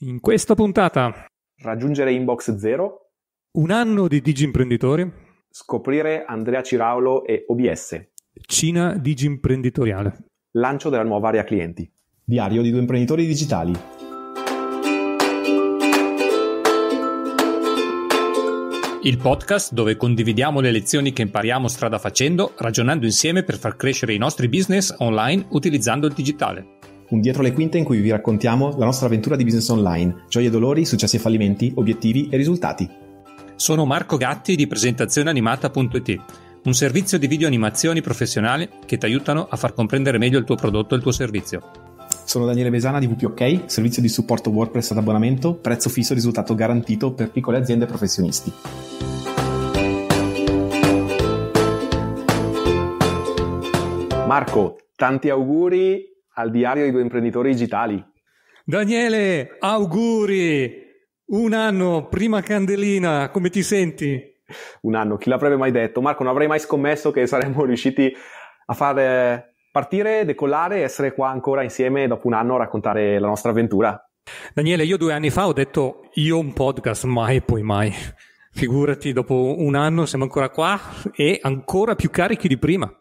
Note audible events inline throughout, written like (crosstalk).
In questa puntata raggiungere inbox zero, un anno di Digimprenditori, scoprire Andrea Ciraulo e OBS, Cina Digimprenditoreale, lancio della nuova area clienti, diario di due imprenditori digitali. Il podcast dove condividiamo le lezioni che impariamo strada facendo, ragionando insieme per far crescere i nostri business online utilizzando il digitale un dietro le quinte in cui vi raccontiamo la nostra avventura di business online, gioie e dolori, successi e fallimenti, obiettivi e risultati. Sono Marco Gatti di presentazioneanimata.it, un servizio di video animazioni professionali che ti aiutano a far comprendere meglio il tuo prodotto e il tuo servizio. Sono Daniele Besana di WPOK, servizio di supporto WordPress ad abbonamento, prezzo fisso e risultato garantito per piccole aziende e professionisti. Marco, tanti auguri al diario dei due imprenditori digitali. Daniele, auguri! Un anno, prima candelina, come ti senti? Un anno, chi l'avrebbe mai detto? Marco, non avrei mai scommesso che saremmo (laughs) riusciti a far partire, decollare e essere qua ancora insieme dopo un anno a raccontare la nostra avventura. Daniele, io due anni fa ho detto io un podcast, mai poi mai. Figurati, dopo un anno siamo ancora qua e ancora più carichi di prima.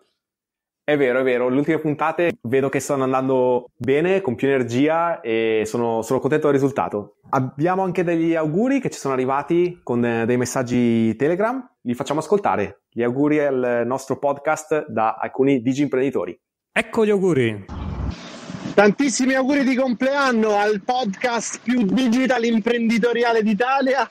È vero, è vero. Le ultime puntate vedo che stanno andando bene, con più energia e sono, sono contento del risultato. Abbiamo anche degli auguri che ci sono arrivati con eh, dei messaggi Telegram. Li facciamo ascoltare. Gli auguri al nostro podcast da alcuni digi imprenditori. Ecco gli auguri. Tantissimi auguri di compleanno al podcast più digital imprenditoriale d'Italia.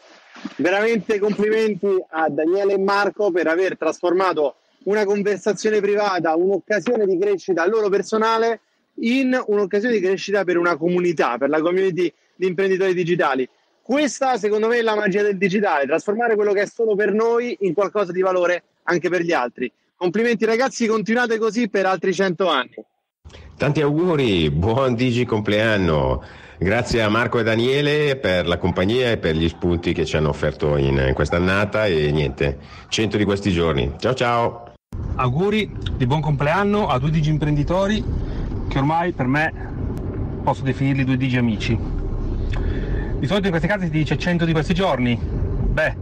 Veramente complimenti a Daniele e Marco per aver trasformato una conversazione privata, un'occasione di crescita loro personale in un'occasione di crescita per una comunità, per la community di imprenditori digitali. Questa secondo me è la magia del digitale, trasformare quello che è solo per noi in qualcosa di valore anche per gli altri. Complimenti ragazzi, continuate così per altri 100 anni. Tanti auguri, buon Digi compleanno. Grazie a Marco e Daniele per la compagnia e per gli spunti che ci hanno offerto in, in quest'annata e niente, 100 di questi giorni. Ciao ciao. Auguri di buon compleanno a due digi imprenditori che ormai per me posso definirli due digi amici. Di solito in questi casi si dice 100 di questi giorni. Beh,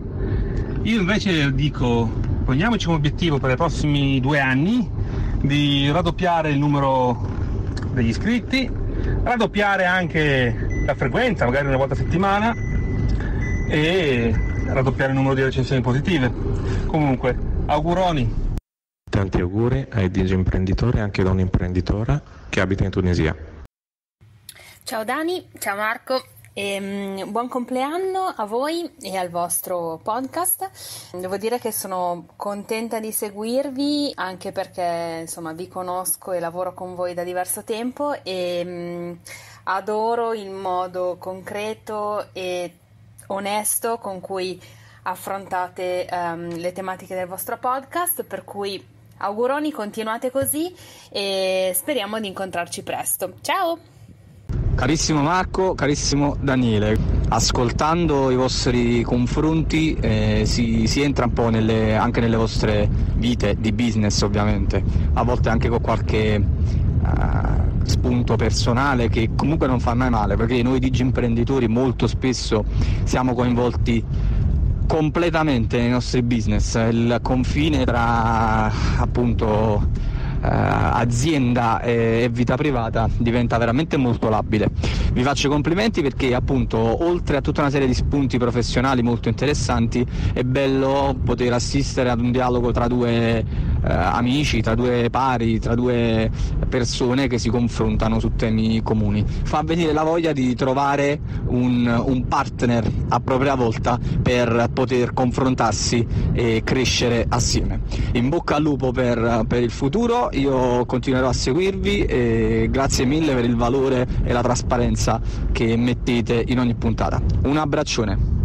io invece dico poniamoci come obiettivo per i prossimi due anni di raddoppiare il numero degli iscritti, raddoppiare anche la frequenza, magari una volta a settimana, e raddoppiare il numero di recensioni positive. Comunque, auguroni! Tanti auguri ai disimprenditori e anche da un'imprenditora che abita in Tunisia. Ciao Dani, ciao Marco. E, ehm, buon compleanno a voi e al vostro podcast. Devo dire che sono contenta di seguirvi anche perché insomma vi conosco e lavoro con voi da diverso tempo e mm, adoro il modo concreto e onesto con cui affrontate um, le tematiche del vostro podcast, per cui Auguroni, continuate così e speriamo di incontrarci presto. Ciao! Carissimo Marco, carissimo Daniele, ascoltando i vostri confronti eh, si, si, entra un po' nelle, anche nelle vostre vite di business ovviamente, a volte anche con qualche uh, spunto personale che comunque non fa mai male perché noi digi imprenditori molto spesso siamo coinvolti completamente nei nostri business, il confine tra appunto eh, azienda e, e vita privata diventa veramente molto labile. Vi faccio i complimenti perché appunto oltre a tutta una serie di spunti professionali molto interessanti è bello poter assistere ad un dialogo tra due eh, amici, tra due pari, tra due persone che si confrontano su temi comuni. Fa venire la voglia di trovare un, un partner a propria volta per poter confrontarsi e crescere assieme. In bocca al lupo per, per il futuro, io continuerò a seguirvi e grazie mille per il valore e la trasparenza che mettete in ogni puntata. Un abbraccione.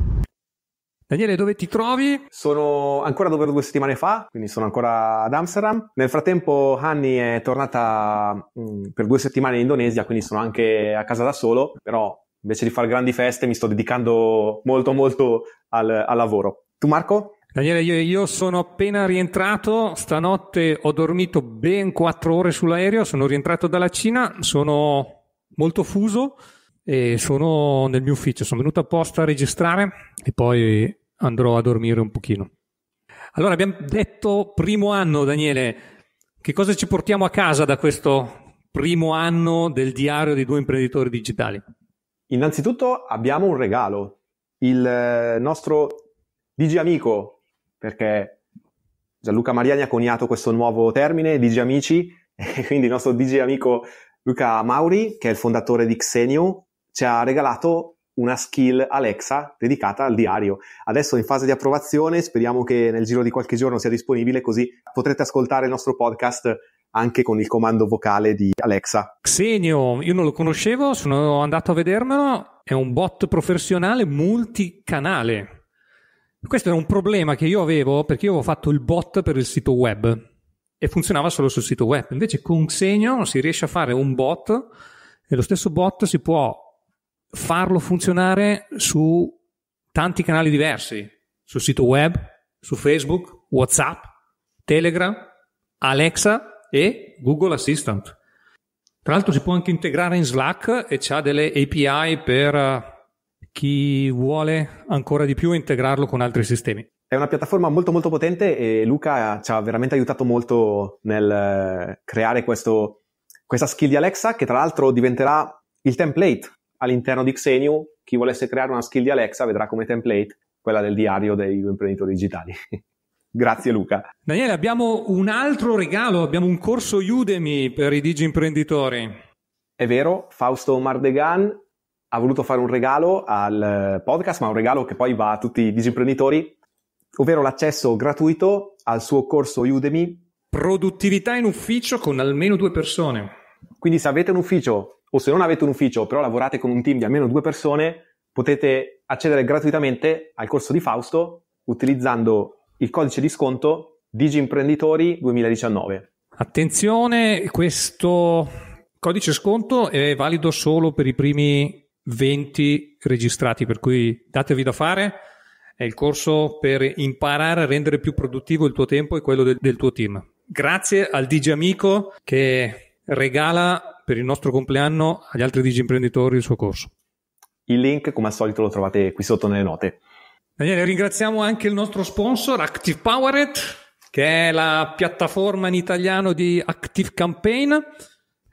Daniele, dove ti trovi? Sono ancora dove due settimane fa, quindi sono ancora ad Amsterdam. Nel frattempo Hanni è tornata mh, mm, per due settimane in Indonesia, quindi sono anche a casa da solo, però invece di fare grandi feste mi sto dedicando molto molto al, al lavoro. Tu Marco? Daniele, io, io, sono appena rientrato, stanotte ho dormito ben quattro ore sull'aereo, sono rientrato dalla Cina, sono molto fuso, e sono nel mio ufficio, sono venuto apposta a registrare e poi andrò a dormire un pochino. Allora abbiamo detto primo anno, Daniele, che cosa ci portiamo a casa da questo primo anno del diario di due imprenditori digitali? Innanzitutto abbiamo un regalo, il eh, nostro DigiAmico, perché Gianluca Mariani ha coniato questo nuovo termine, DigiAmici, (laughs) e quindi il nostro DigiAmico Luca Mauri, che è il fondatore di Xenio, ci ha regalato una skill Alexa dedicata al diario. Adesso è in fase di approvazione, speriamo che nel giro di qualche giorno sia disponibile così potrete ascoltare il nostro podcast anche con il comando vocale di Alexa. Xenio, io non lo conoscevo, sono andato a vedermelo, è un bot professionale multicanale. Questo era un problema che io avevo perché io avevo fatto il bot per il sito web e funzionava solo sul sito web. Invece con Xenio si riesce a fare un bot e lo stesso bot si può farlo funzionare su tanti canali diversi, sul sito web, su Facebook, WhatsApp, Telegram, Alexa e Google Assistant. Tra l'altro si può anche integrare in Slack e c'ha delle API per eh, chi vuole ancora di più integrarlo con altri sistemi. È una piattaforma molto molto potente e Luca ci ha veramente aiutato molto nel eh, creare questo, questa skill di Alexa che tra l'altro diventerà il template all'interno di Xeniu, chi volesse creare una skill di Alexa vedrà come template quella del diario dei due imprenditori digitali. (laughs) Grazie Luca. Daniele, abbiamo un altro regalo, abbiamo un corso Udemy per i digi imprenditori. È vero, Fausto Mardegan ha voluto fare un regalo al podcast, ma un regalo che poi va a tutti i disimprenditori, ovvero l'accesso gratuito al suo corso Udemy. Produttività in ufficio con almeno due persone. Quindi se avete un ufficio o se non avete un ufficio, però lavorate con un team di almeno due persone, potete accedere gratuitamente al corso di Fausto utilizzando il codice di sconto Digimprenditori 2019. Attenzione, questo codice sconto è valido solo per i primi 20 registrati, per cui datevi da fare. È il corso per imparare a rendere più produttivo il tuo tempo e quello del, del tuo team. Grazie al Digi Amico che regala per il nostro compleanno agli altri disimprenditori il suo corso. Il link, come al solito, lo trovate qui sotto nelle note. Daniele, ringraziamo anche il nostro sponsor, Active Powered che è la piattaforma in italiano di Active Campaign,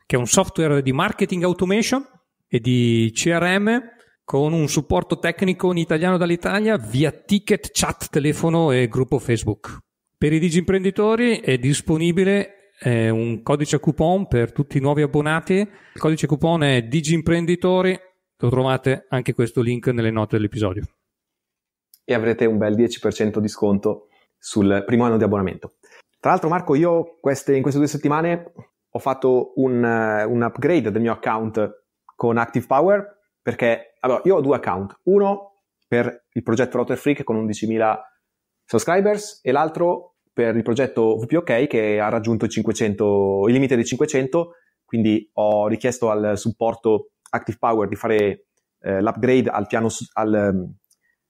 che è un software di marketing automation e di CRM con un supporto tecnico in italiano dall'Italia via ticket, chat, telefono e gruppo Facebook. Per i disimprenditori è disponibile eh, un codice coupon per tutti i nuovi abbonati. Il codice coupon è Digimprenditori, lo trovate anche questo link nelle note dell'episodio. E avrete un bel 10% di sconto sul primo anno di abbonamento. Tra l'altro Marco, io queste, in queste due settimane ho fatto un, un upgrade del mio account con Active Power perché allora, io ho due account, uno per il progetto Rotter Freak con 11.000 subscribers e l'altro per il progetto VPOK che ha raggiunto il, 500, il limite dei 500, quindi ho richiesto al supporto Active Power di fare eh, l'upgrade al piano, al, ehm,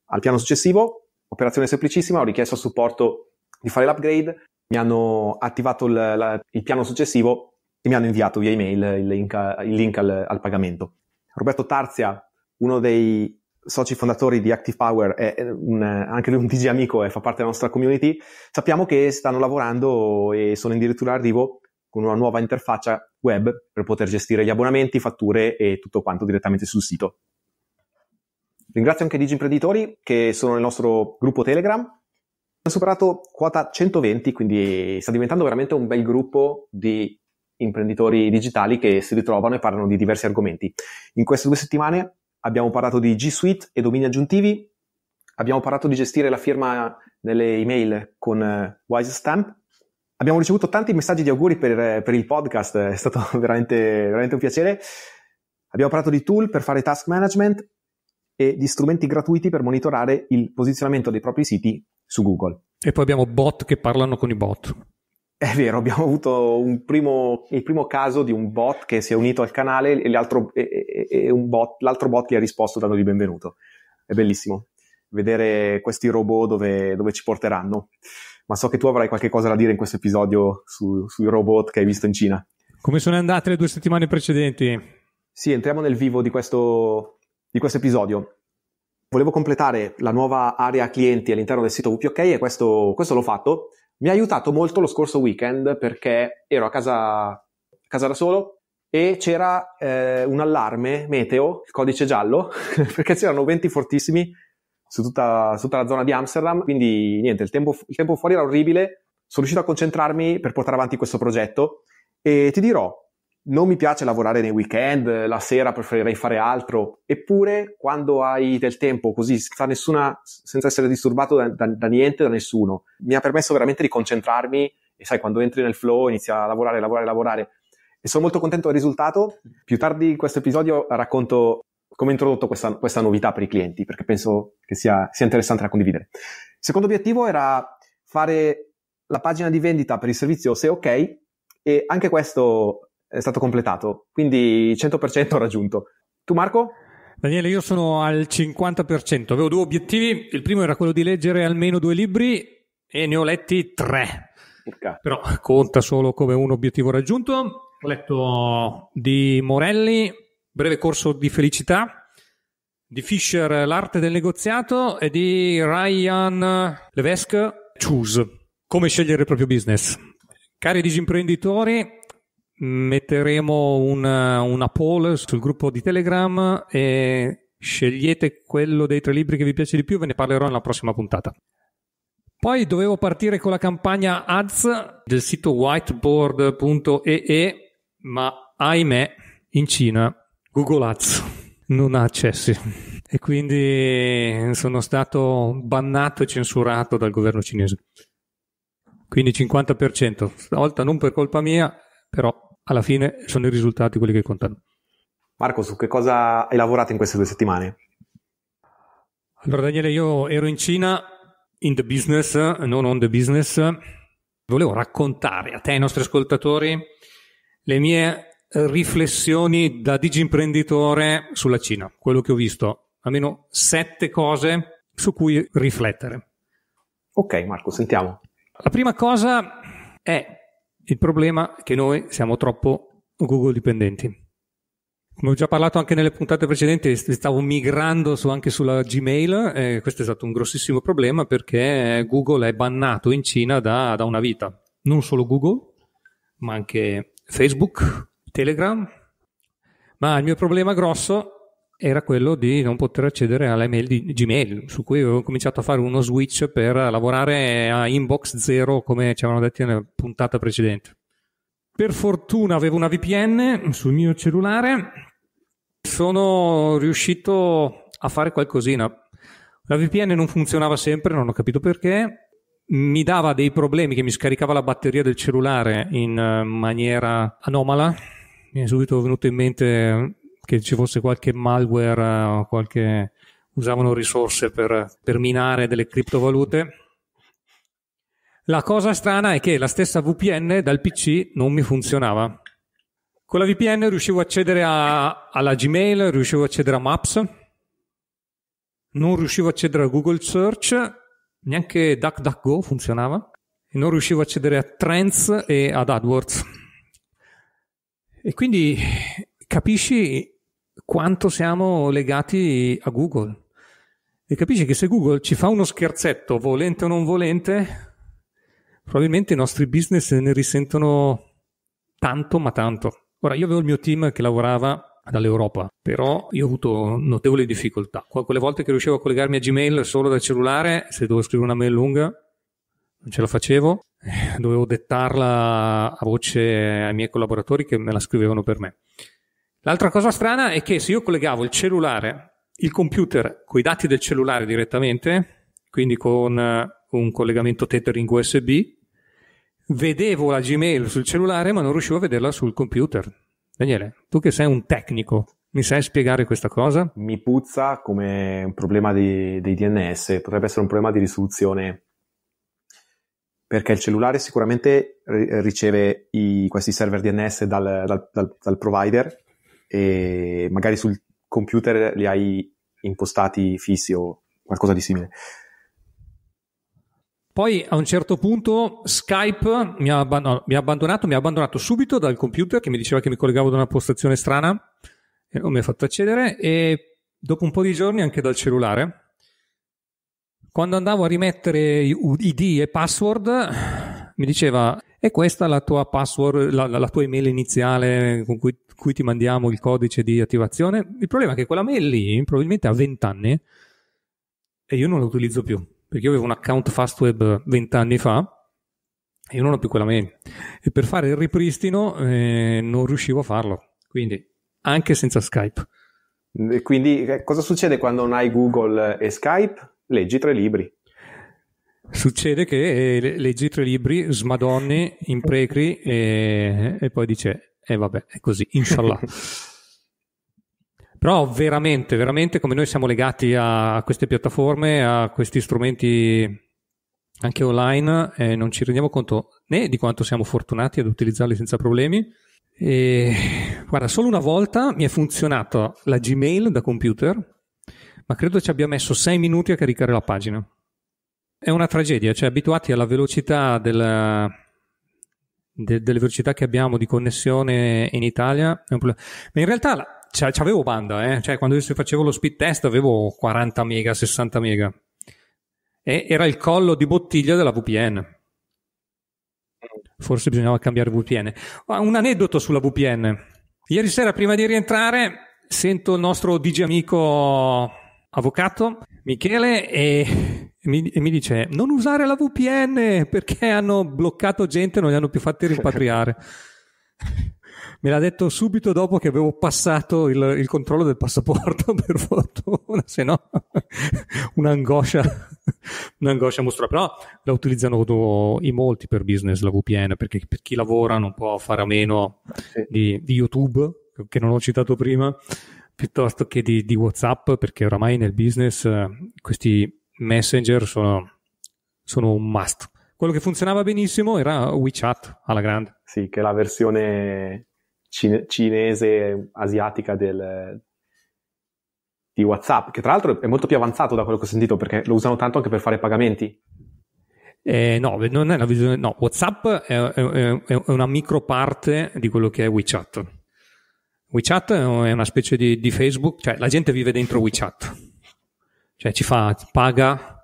al piano, successivo, operazione semplicissima, ho richiesto al supporto di fare l'upgrade, mi hanno attivato il, la, il piano successivo e mi hanno inviato via email il link, il link al, al pagamento. Roberto Tarzia, uno dei soci fondatori di Active Power, è un, anche lui un DJ amico e fa parte della nostra community, sappiamo che stanno lavorando e sono addirittura arrivo con una nuova interfaccia web per poter gestire gli abbonamenti, fatture e tutto quanto direttamente sul sito. Ringrazio anche i Digimprenditori che sono nel nostro gruppo Telegram. Ha superato quota 120, quindi sta diventando veramente un bel gruppo di imprenditori digitali che si ritrovano e parlano di diversi argomenti. In queste due settimane abbiamo parlato di G Suite e domini aggiuntivi, abbiamo parlato di gestire la firma nelle email con uh, Stamp. Abbiamo ricevuto tanti messaggi di auguri per, eh, per il podcast, è stato (laughs) veramente, veramente un piacere. Abbiamo parlato di tool per fare task management e di strumenti gratuiti per monitorare il posizionamento dei propri siti su Google. E poi abbiamo bot che parlano con i bot. È vero, abbiamo avuto primo, il primo caso di un bot che si è unito al canale e, e, e bot, l'altro bot gli ha risposto dandogli benvenuto. È bellissimo vedere questi robot dove, dove, ci porteranno. Ma so che tu avrai qualche cosa da dire in questo episodio su, sui robot che hai visto in Cina. Come sono andate le due settimane precedenti? Sì, entriamo nel vivo di questo, di questo episodio volevo completare la nuova area clienti all'interno del sito WPOK e questo, questo l'ho fatto mi ha aiutato molto lo scorso weekend perché ero a casa, a casa da solo e c'era eh, un allarme meteo, il codice giallo, (laughs) perché c'erano venti fortissimi su tutta, su tutta, la zona di Amsterdam, quindi niente, il tempo, il tempo fuori era orribile, sono riuscito a concentrarmi per portare avanti questo progetto e ti dirò, non mi piace lavorare nei weekend, la sera preferirei fare altro, eppure quando hai del tempo così, senza, nessuna, senza essere disturbato da, da, da, niente, da nessuno, mi ha permesso veramente di concentrarmi e sai, quando entri nel flow inizia a lavorare, lavorare, lavorare e sono molto contento del risultato. Più tardi in questo episodio racconto come ho introdotto questa, questa, novità per i clienti, perché penso che sia, sia interessante da condividere. Il secondo obiettivo era fare la pagina di vendita per il servizio Se OK e anche questo è stato completato, quindi 100% (laughs) raggiunto. Tu Marco? Daniele, io sono al 50%, avevo due obiettivi, il primo era quello di leggere almeno due libri e ne ho letti tre, Circa. però conta solo come un obiettivo raggiunto. Ho letto di Morelli, Breve corso di felicità, di Fischer, L'arte del negoziato e di Ryan Levesque, Choose, come scegliere il proprio business. Cari disimprenditori, metteremo una, una poll sul gruppo di Telegram e scegliete quello dei tre libri che vi piace di più, ve ne parlerò nella prossima puntata. Poi dovevo partire con la campagna ads del sito whiteboard.ee, ma ahimè in Cina Google Ads non ha accessi e quindi sono stato bannato e censurato dal governo cinese. Quindi 50%, stavolta non per colpa mia, però alla fine sono i risultati quelli che contano. Marco, su che cosa hai lavorato in queste due settimane? Allora Daniele, io ero in Cina, in the business, non on the business. Volevo raccontare a te, ai nostri ascoltatori, le mie riflessioni da digimprenditore sulla Cina, quello che ho visto, almeno sette cose su cui riflettere. Ok Marco, sentiamo. La prima cosa è il problema è che noi siamo troppo Google dipendenti. Come ho già parlato anche nelle puntate precedenti, stavo migrando su, anche sulla Gmail, E questo è stato un grossissimo problema perché Google è bannato in Cina da, da una vita. Non solo Google, ma anche Facebook, Telegram. Ma il mio problema grosso era quello di non poter accedere alle mail di Gmail, su cui avevo cominciato a fare uno switch per lavorare a inbox zero, come ci avevano detto nella puntata precedente. Per fortuna avevo una VPN sul mio cellulare, sono riuscito a fare qualcosina. La VPN non funzionava sempre, non ho capito perché, mi dava dei problemi che mi scaricava la batteria del cellulare in eh, maniera anomala, mi è subito venuto in mente che ci fosse qualche malware o eh, qualche usavano risorse per, per minare delle criptovalute. La cosa strana è che la stessa VPN dal PC non mi funzionava. Con la VPN riuscivo a accedere a, alla Gmail, riuscivo a accedere a Maps, non riuscivo a accedere a Google Search, neanche DuckDuckGo funzionava e non riuscivo a accedere a Trends e ad AdWords. E quindi capisci quanto siamo legati a Google. E capisci che se Google ci fa uno scherzetto, volente o non volente, probabilmente i nostri business ne risentono tanto, ma tanto. Ora, io avevo il mio team che lavorava dall'Europa, però io ho avuto notevoli difficoltà. Quelle volte che riuscivo a collegarmi a Gmail solo dal cellulare, se dovevo scrivere una mail lunga, non ce la facevo, eh, dovevo dettarla a voce ai miei collaboratori che me la scrivevano per me. L'altra cosa strana è che se io collegavo il cellulare, il computer, con i dati del cellulare direttamente, quindi con eh, un collegamento tethering USB, vedevo la Gmail sul cellulare ma non riuscivo a vederla sul computer. Daniele, tu che sei un tecnico, mi sai spiegare questa cosa? Mi puzza come un problema di, dei DNS, potrebbe essere un problema di risoluzione, perché il cellulare sicuramente riceve i, questi server DNS dal, dal, dal, dal provider e magari sul computer li hai impostati fissi o qualcosa di simile. Poi a un certo punto Skype mi ha, abbandonato, mi ha abbandonato, mi ha abbandonato subito dal computer che mi diceva che mi collegavo da una postazione strana e non mi ha fatto accedere e dopo un po' di giorni anche dal cellulare. Quando andavo a rimettere ID e password mi diceva è questa la tua password, la, la tua email iniziale con cui cui ti mandiamo il codice di attivazione. Il problema è che quella mail lì probabilmente ha 20 anni e io non la utilizzo più perché io avevo un account Fastweb 20 anni fa e io non ho più quella mail e per fare il ripristino eh, non riuscivo a farlo quindi anche senza Skype quindi eh, cosa succede quando non hai Google e Skype? leggi tre libri succede che eh, leggi tre libri smadonni imprecri e, eh, e poi dice e vabbè, è così, inshallah. (laughs) Però veramente, veramente come noi siamo legati a queste piattaforme, a questi strumenti anche online, eh, non ci rendiamo conto né di quanto siamo fortunati ad utilizzarli senza problemi. E, guarda, solo una volta mi è funzionata la Gmail da computer, ma credo ci abbia messo sei minuti a caricare la pagina. È una tragedia, cioè abituati alla velocità della, de- delle velocità che abbiamo di connessione in Italia Ma in realtà la, cioè, banda, eh? cioè, quando io facevo lo speed test avevo 40 mega, 60 mega. E era il collo di bottiglia della VPN. Forse bisognava cambiare VPN. Ah, un aneddoto sulla VPN. Ieri sera, prima di rientrare, sento il nostro DJ amico avvocato Michele e e mi, e mi, dice non usare la VPN perché hanno bloccato gente e non li hanno più fatti rimpatriare. (laughs) Me l'ha detto subito dopo che avevo passato il, il controllo del passaporto, (laughs) per fortuna, se no (laughs) un'angoscia, un'angoscia mostruosa. Però la utilizzano in molti per business la VPN, perché per chi lavora non può fare a meno di, di YouTube, che non ho citato prima, piuttosto che di, di WhatsApp, perché oramai nel business eh, questi Messenger sono, sono un must. Quello che funzionava benissimo era WeChat alla grande. Sì, che è la versione cine- cinese, asiatica del, di WhatsApp, che tra l'altro è molto più avanzato da quello che ho sentito perché lo usano tanto anche per fare pagamenti. Eh, no, non è una visione. No, WhatsApp è, è, è una micro parte di quello che è WeChat. WeChat è una specie di, di, Facebook, cioè la gente vive dentro WeChat cioè ci fa, paga,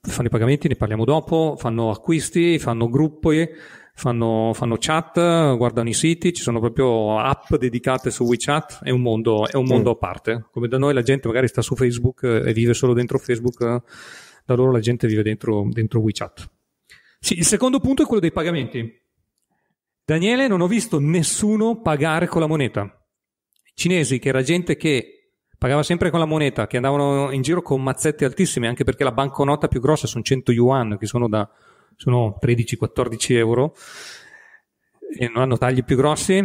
fanno i pagamenti, ne parliamo dopo, fanno acquisti, fanno gruppi, fanno, fanno chat, guardano i siti, ci sono proprio app dedicate su WeChat, è un mondo, è un mondo mm. a parte, come da noi la gente magari sta su Facebook eh, e vive solo dentro Facebook, eh, da loro la gente vive dentro, dentro WeChat. Sì, il secondo punto è quello dei pagamenti. Daniele, non ho visto nessuno pagare con la moneta. Cinesi, che era gente che pagava sempre con la moneta, che andavano in giro con mazzetti altissimi anche perché la banconota più grossa sono 100 yuan, che sono da sono 13-14 euro, e non hanno tagli più grossi.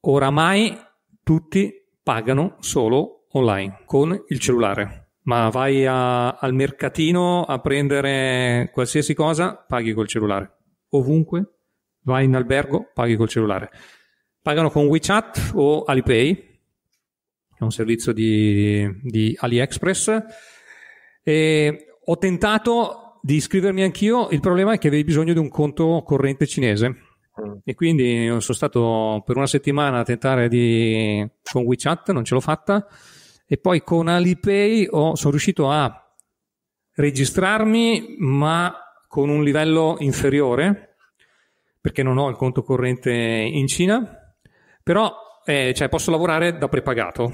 Oramai tutti pagano solo online, con il cellulare. Ma vai a, al mercatino a prendere qualsiasi cosa, paghi col cellulare. Ovunque, vai in albergo, paghi col cellulare. Pagano con WeChat o Alipay, è un servizio di, di AliExpress. E ho tentato di iscrivermi anch'io, il problema è che avevi bisogno di un conto corrente cinese. Mm. E quindi sono stato per una settimana a tentare di, con WeChat, non ce l'ho fatta. E poi con Alipay ho, sono riuscito a registrarmi, ma con un livello inferiore, perché non ho il conto corrente in Cina. Però eh, cioè, posso lavorare da prepagato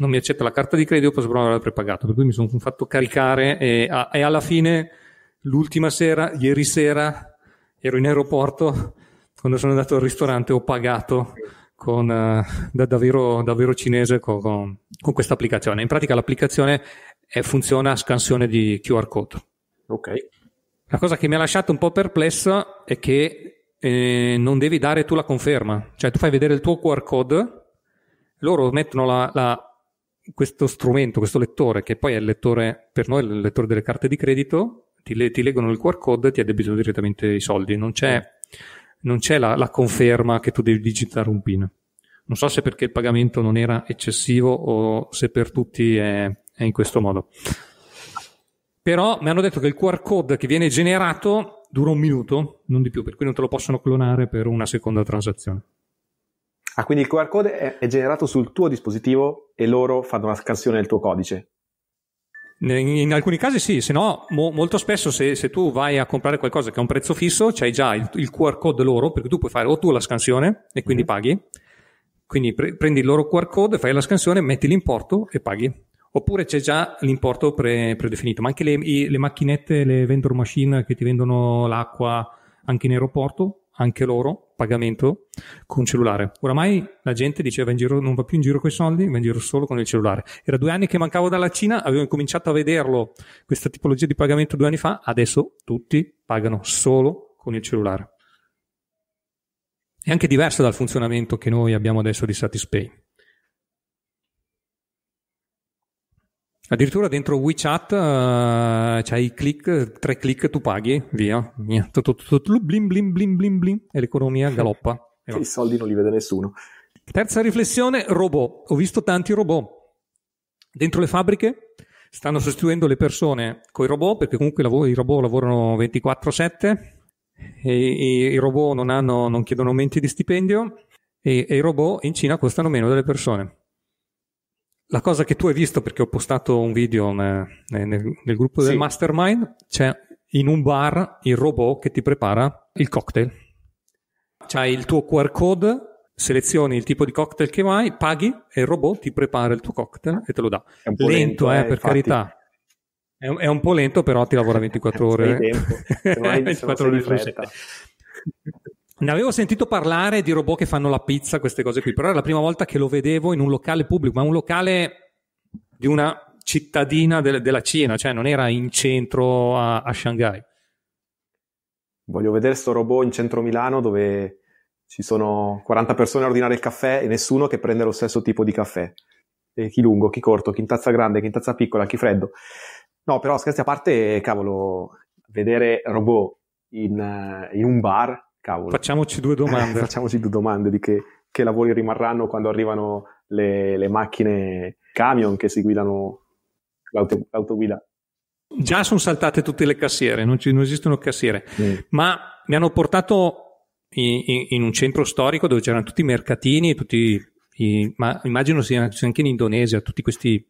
non mi accetta la carta di credito, posso provare a l'aver prepagato. Per cui mi sono fatto caricare e, a, e, alla fine, l'ultima sera, ieri sera, ero in aeroporto, quando sono andato al ristorante ho pagato con, uh, da davvero, davvero cinese con, con, con questa applicazione. In pratica l'applicazione è, funziona a scansione di QR code. Ok. La cosa che mi ha lasciato un po' perplesso è che eh, non devi dare tu la conferma, cioè tu fai vedere il tuo QR code, loro mettono la, la questo strumento, questo lettore, che poi è il lettore, per noi è il lettore delle carte di credito, ti, le, ti leggono il QR code e ti addebitano direttamente i soldi. Non c'è, non c'è la, la, conferma che tu devi digitare un PIN. Non so se perché il pagamento non era eccessivo o se per tutti è, è in questo modo. Però mi hanno detto che il QR code che viene generato dura un minuto, non di più, per cui non te lo possono clonare per una seconda transazione. Ah, quindi il QR code è, è generato sul tuo dispositivo e loro fanno una scansione del tuo codice. In alcuni casi sì, se no mo, molto spesso se, se, tu vai a comprare qualcosa che ha un prezzo fisso, c'hai già il, il, QR code loro, perché tu puoi fare o tu la scansione e quindi mm-hmm. paghi, quindi pre- prendi il loro QR code, fai la scansione, metti l'importo e paghi. Oppure c'è già l'importo pre- predefinito, ma anche le, i, le macchinette, le vendor machine che ti vendono l'acqua anche in aeroporto, anche loro, pagamento con cellulare. Oramai la gente diceva in giro, non va più in giro con i soldi, va in giro solo con il cellulare. Era due anni che mancavo dalla Cina, avevo incominciato a vederlo, questa tipologia di pagamento due anni fa, adesso tutti pagano solo con il cellulare. È anche diverso dal funzionamento che noi abbiamo adesso di Satispay. Addirittura dentro WeChat uh, c'hai i click, tre click tu paghi, via, via. Blim blim blim blim blim e l'economia (laughs) galoppa. E I soldi non li vede nessuno. Terza riflessione, robot. Ho visto tanti robot. Dentro le fabbriche stanno sostituendo le persone con i robot perché comunque i robot lavorano 24/7 e i robot non, hanno, non chiedono aumenti di stipendio e, e i robot in Cina costano meno delle persone. La cosa che tu hai visto, perché ho postato un video nel, nel, nel gruppo del mastermind, c'è in un bar il robot che ti prepara il cocktail. C'hai il tuo QR code, selezioni il tipo di cocktail che vai, paghi e il robot ti prepara il tuo cocktail e te lo dà. È un lento, lento eh, eh, per infatti... carità. È un, è un, po' lento, però ti lavora 24 (laughs) ore. 24 (laughs) ore ne avevo sentito parlare di robot che fanno la pizza, queste cose qui, però era la prima volta che lo vedevo in un locale pubblico, ma un locale di una cittadina de- della Cina, cioè non era in centro a, a Shanghai. Voglio vedere sto robot in centro Milano dove ci sono 40 persone a ordinare il caffè e nessuno che prende lo stesso tipo di caffè. E chi lungo, chi corto, chi in tazza grande, chi in tazza piccola, chi freddo. No, però scherzi a parte, cavolo, vedere robot in, in un bar cavolo. Facciamoci due (laughs) domande. Facciamoci due domande di che, che lavori rimarranno quando arrivano le, le macchine camion che si guidano l'auto, l'autoguida. Già sono saltate tutte le cassiere, non, ci, non esistono cassiere, mm. ma mi hanno portato in, in, in, un centro storico dove c'erano tutti i mercatini, tutti i, ma immagino sia anche in Indonesia, tutti questi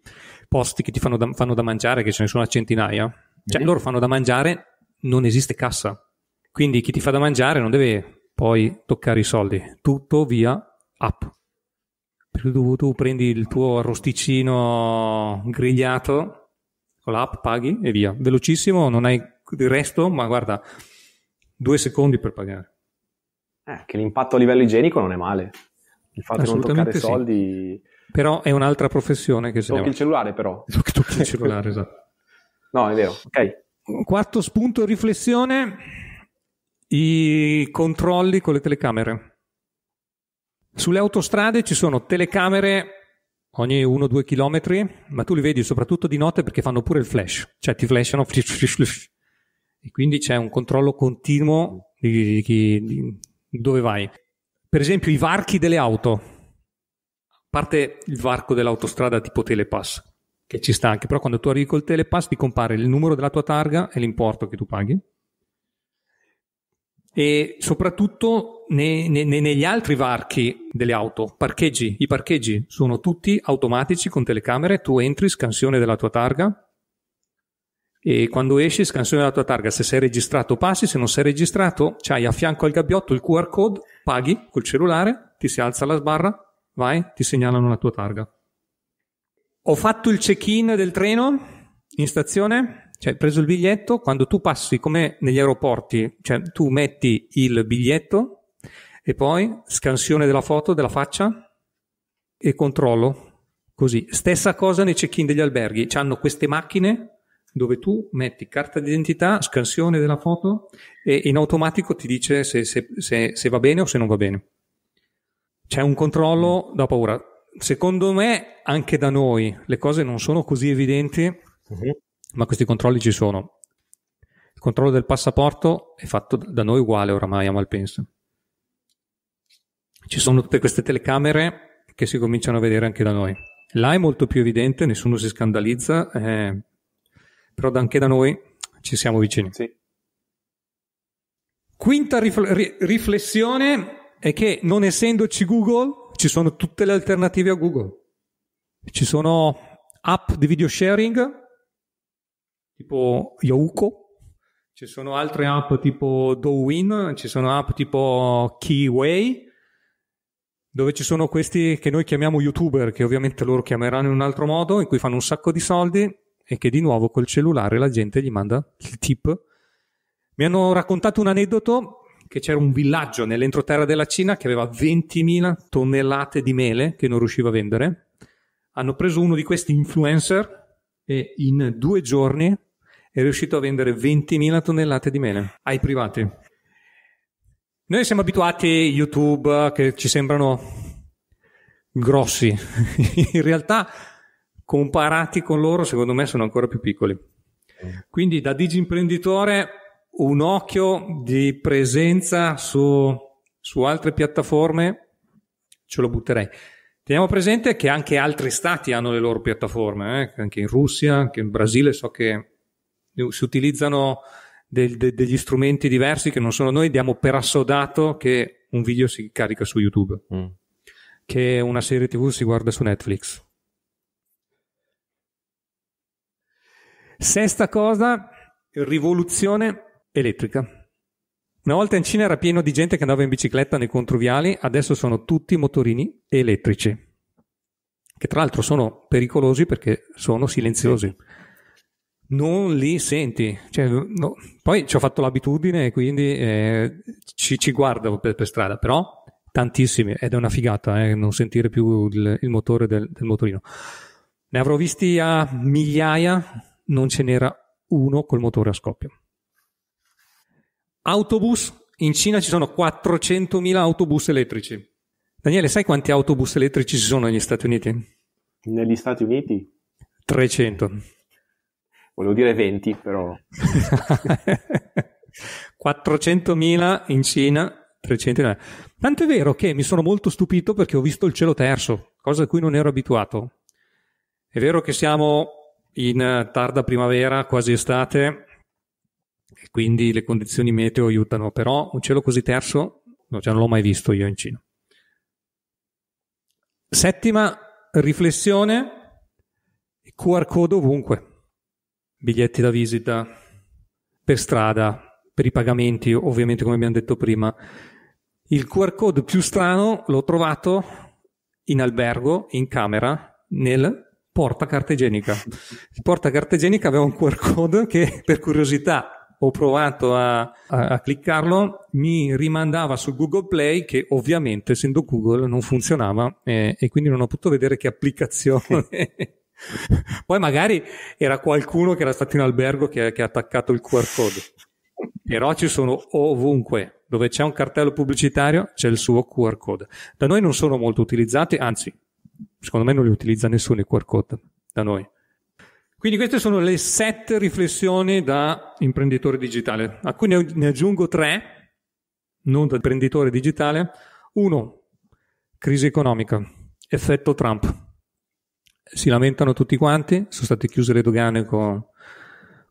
posti che ti fanno da, fanno da mangiare, che ce ne sono a centinaia. Cioè mm. loro fanno da mangiare, non esiste cassa. Quindi chi ti fa da mangiare non deve poi toccare i soldi, tutto via app. tu, tu prendi il tuo arrosticino grigliato con l'app, paghi e via. Velocissimo, non hai il resto, ma guarda, due secondi per pagare. Eh, che l'impatto a livello igienico non è male. Il fatto di non toccare sì. soldi... Però è un'altra professione che se Tocchi il cellulare però. (laughs) Tocchi il cellulare, esatto. No, è vero, ok. Quarto spunto riflessione i controlli con le telecamere. Sulle autostrade ci sono telecamere ogni 1-2 km, ma tu li vedi soprattutto di notte perché fanno pure il flash, cioè ti flashano e quindi c'è un controllo continuo di, di, di, di dove vai. Per esempio i varchi delle auto, a parte il varco dell'autostrada tipo Telepass, che ci sta anche, però quando tu arrivi col Telepass ti compare il numero della tua targa e l'importo che tu paghi e soprattutto ne, ne, negli altri varchi delle auto, parcheggi, i parcheggi sono tutti automatici con telecamere, tu entri, scansione della tua targa e quando esci scansione della tua targa, se sei registrato passi, se non sei registrato c'hai a fianco al gabbiotto il QR code, paghi col cellulare, ti si alza la sbarra, vai, ti segnalano la tua targa. Ho fatto il check-in del treno in stazione, cioè, preso il biglietto, quando tu passi come negli aeroporti, cioè tu metti il biglietto e poi scansione della foto, della faccia e controllo. Così. Stessa cosa nei check-in degli alberghi. Hanno queste macchine dove tu metti carta d'identità, scansione della foto e in automatico ti dice se, se, se, se, va bene o se non va bene. C'è un controllo da paura. Secondo me anche da noi le cose non sono così evidenti uh-huh ma questi controlli ci sono. Il controllo del passaporto è fatto da noi uguale oramai a Malpensa. Ci sono tutte queste telecamere che si cominciano a vedere anche da noi. Là è molto più evidente, nessuno si scandalizza, eh, però anche da noi ci siamo vicini. Sì. Quinta rifl- riflessione è che non essendoci Google, ci sono tutte le alternative a Google. Ci sono app di video sharing tipo Yauko, ci sono altre app tipo Dowin, ci sono app tipo Keyway, dove ci sono questi che noi chiamiamo youtuber, che ovviamente loro chiameranno in un altro modo, in cui fanno un sacco di soldi e che di nuovo col cellulare la gente gli manda il tip. Mi hanno raccontato un aneddoto che c'era un villaggio nell'entroterra della Cina che aveva 20.000 tonnellate di mele che non riusciva a vendere. Hanno preso uno di questi influencer e in due giorni è riuscito a vendere 20.000 tonnellate di mele ai privati. Noi siamo abituati a YouTube che ci sembrano grossi, (laughs) in realtà comparati con loro secondo me sono ancora più piccoli. Quindi da digimprenditore un occhio di presenza su, su altre piattaforme ce lo butterei. Teniamo presente che anche altri stati hanno le loro piattaforme, eh? anche in Russia, anche in Brasile so che si utilizzano del, de, degli strumenti diversi che non sono noi, diamo per assodato che un video si carica su YouTube, mm. che una serie TV si guarda su Netflix. Sesta cosa, rivoluzione elettrica. Una volta in Cina era pieno di gente che andava in bicicletta nei controviali, adesso sono tutti motorini elettrici, che tra l'altro sono pericolosi perché sono silenziosi. Sì non li senti. Cioè, no. Poi ci ho fatto l'abitudine e quindi eh, ci, ci, guardo per, per, strada, però tantissimi ed è una figata eh, non sentire più il, il motore del, del, motorino. Ne avrò visti a migliaia, non ce n'era uno col motore a scoppio. Autobus, in Cina ci sono 400.000 autobus elettrici. Daniele, sai quanti autobus elettrici ci sono negli Stati Uniti? Negli Stati Uniti? 300. Volevo dire 20, però... 400.000 (laughs) in Cina, 300.000. Tanto è vero che mi sono molto stupito perché ho visto il cielo terzo, cosa a cui non ero abituato. È vero che siamo in tarda primavera, quasi estate, e quindi le condizioni meteo aiutano, però un cielo così terzo no, cioè non l'ho mai visto io in Cina. Settima riflessione, QR code ovunque biglietti da visita, per strada, per i pagamenti, ovviamente come abbiamo detto prima. Il QR code più strano l'ho trovato in albergo, in camera, nel porta carta igienica. Il porta carta igienica aveva un QR code che per curiosità ho provato a, a, a, cliccarlo, mi rimandava su Google Play che ovviamente essendo Google non funzionava eh, e quindi non ho potuto vedere che applicazione (laughs) (laughs) Poi magari era qualcuno che era stato in albergo che, che ha attaccato il QR code. Però ci sono ovunque, dove c'è un cartello pubblicitario c'è il suo QR code. Da noi non sono molto utilizzati, anzi, secondo me non li utilizza nessuno i QR code da noi. Quindi queste sono le sette riflessioni da imprenditore digitale. A cui ne aggiungo tre, non da imprenditore digitale. Uno, crisi economica, effetto Trump si lamentano tutti quanti, sono state chiuse le dogane con,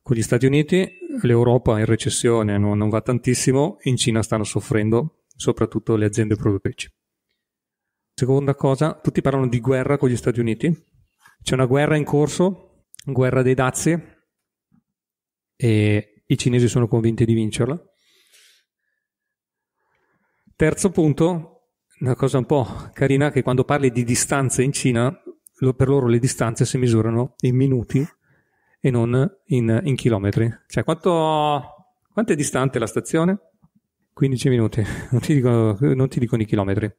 con gli Stati Uniti, l'Europa è in recessione, non, non va tantissimo, in Cina stanno soffrendo soprattutto le aziende produttrici. Seconda cosa, tutti parlano di guerra con gli Stati Uniti, c'è una guerra in corso, guerra dei dazi, e i cinesi sono convinti di vincerla. Terzo punto, una cosa un po' carina, che quando parli di distanze in Cina per loro le distanze si misurano in minuti e non in, in chilometri. Cioè, quanto, quanto, è distante la stazione? 15 minuti, (laughs) non ti, dicono, non ti dicono i chilometri.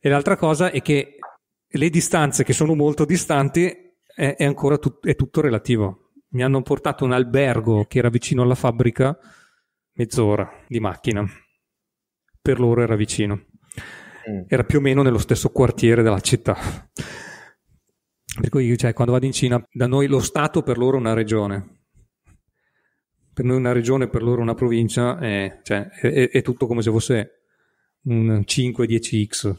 E l'altra cosa è che le distanze che sono molto distanti è, è ancora tut, è tutto relativo. Mi hanno portato un albergo che era vicino alla fabbrica mezz'ora di macchina. Per loro era vicino. Mm. Era più o meno nello stesso quartiere della città. Per cui cioè, quando vado in Cina, da noi lo Stato per loro è una regione. Per noi una regione, per loro una provincia, è, cioè, è, è tutto come se fosse un 5-10x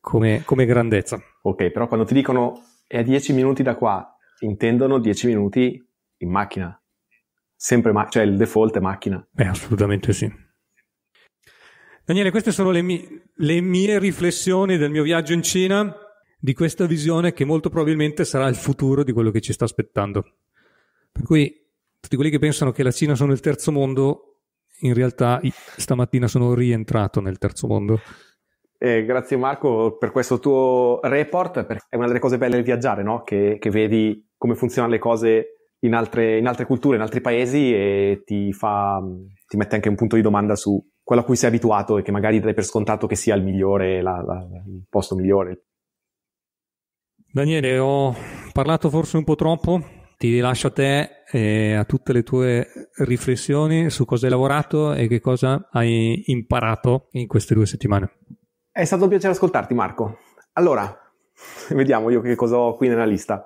come, come grandezza. Ok, però quando ti dicono è a 10 minuti da qua, intendono 10 minuti in macchina. Sempre ma- cioè il default è macchina. Beh, assolutamente sì. Daniele, queste sono le, mie, le mie riflessioni del mio viaggio in Cina di questa visione che molto probabilmente sarà il futuro di quello che ci sta aspettando. Per cui tutti quelli che pensano che la Cina sono il terzo mondo, in realtà stamattina sono rientrato nel terzo mondo. Eh, grazie Marco per questo tuo report, è una delle cose belle del viaggiare, no? che, che vedi come funzionano le cose in altre, in altre, culture, in altri paesi e ti, fa, ti mette anche un punto di domanda su quello a cui sei abituato e che magari dai per scontato che sia il migliore, la, la, il posto migliore, Daniele, ho parlato forse un po' troppo, ti lascio a te e a tutte le tue riflessioni su cosa hai lavorato e che cosa hai imparato in queste due settimane. È stato un piacere ascoltarti Marco. Allora, (laughs) vediamo io che cosa ho qui nella lista.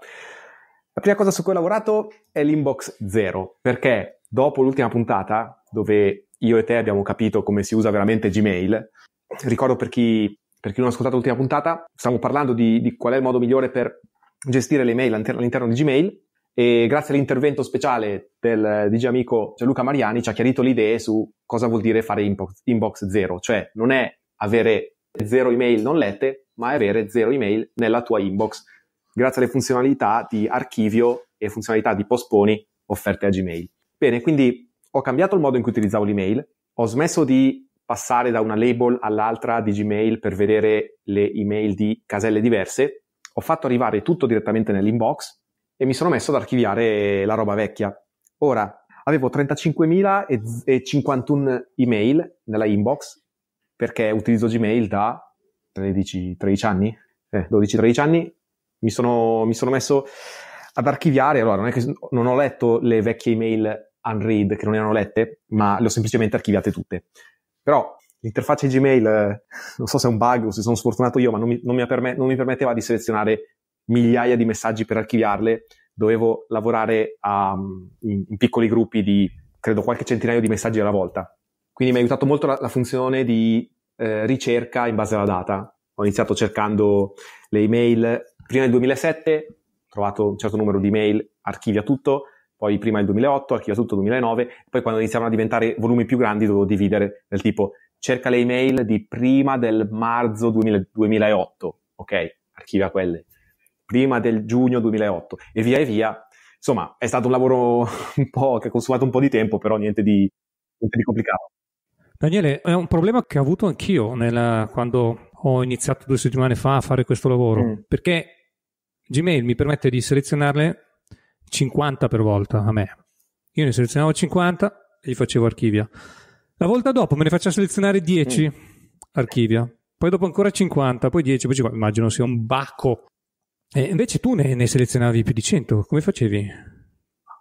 La prima cosa su cui ho lavorato è l'inbox zero, perché dopo l'ultima puntata, dove io e te abbiamo capito come si usa veramente Gmail, ricordo per chi per chi non ha ascoltato l'ultima puntata, stiamo parlando di, di, qual è il modo migliore per gestire le mail all'interno di Gmail e grazie all'intervento speciale del DJ amico Gianluca Mariani ci ha chiarito le idee su cosa vuol dire fare inbox, inbox zero, cioè non è avere zero email non lette, ma è avere zero email nella tua inbox grazie alle funzionalità di archivio e funzionalità di postponi offerte a Gmail. Bene, quindi ho cambiato il modo in cui utilizzavo l'email, ho smesso di passare da una label all'altra di Gmail per vedere le email di caselle diverse, ho fatto arrivare tutto direttamente nell'inbox e mi sono messo ad archiviare la roba vecchia. Ora, avevo 35.051 email nella inbox perché utilizzo Gmail da 13, 13 anni, eh, 12-13 anni, mi sono, mi sono messo ad archiviare, allora non è che non ho letto le vecchie email unread che non erano lette, ma le ho semplicemente archiviate tutte. Però l'interfaccia Gmail, eh, non so se è un bug o se sono sfortunato io, ma non mi, non mi, perme- non mi permetteva di selezionare migliaia di messaggi per archiviarle, dovevo lavorare a, mm, in, in, piccoli gruppi di credo qualche centinaio di messaggi alla volta. Quindi mi ha aiutato molto la, la funzione di eh, ricerca in base alla data. Ho iniziato cercando le email prima del 2007, ho trovato un certo numero di email, archivia tutto, poi prima il 2008, archiva tutto 2009, poi quando iniziavano a diventare volumi più grandi dovevo dividere nel tipo cerca le email di prima del marzo 2000, 2008, ok, archiva quelle, prima del giugno 2008 e via e via. Insomma, è stato un lavoro (laughs) un po' che ha consumato un po' di tempo, però niente di, niente di complicato. Daniele, è un problema che ho avuto anch'io nella, quando ho iniziato due settimane fa a fare questo lavoro, mm. perché Gmail mi permette di selezionarle 50 per volta a me. Io ne selezionavo 50 e gli facevo archivia. La volta dopo me ne faceva selezionare 10 mm. archivia, poi dopo ancora 50, poi 10, poi 50. Immagino sia un bacco. E invece tu ne, ne selezionavi più di 100, come facevi?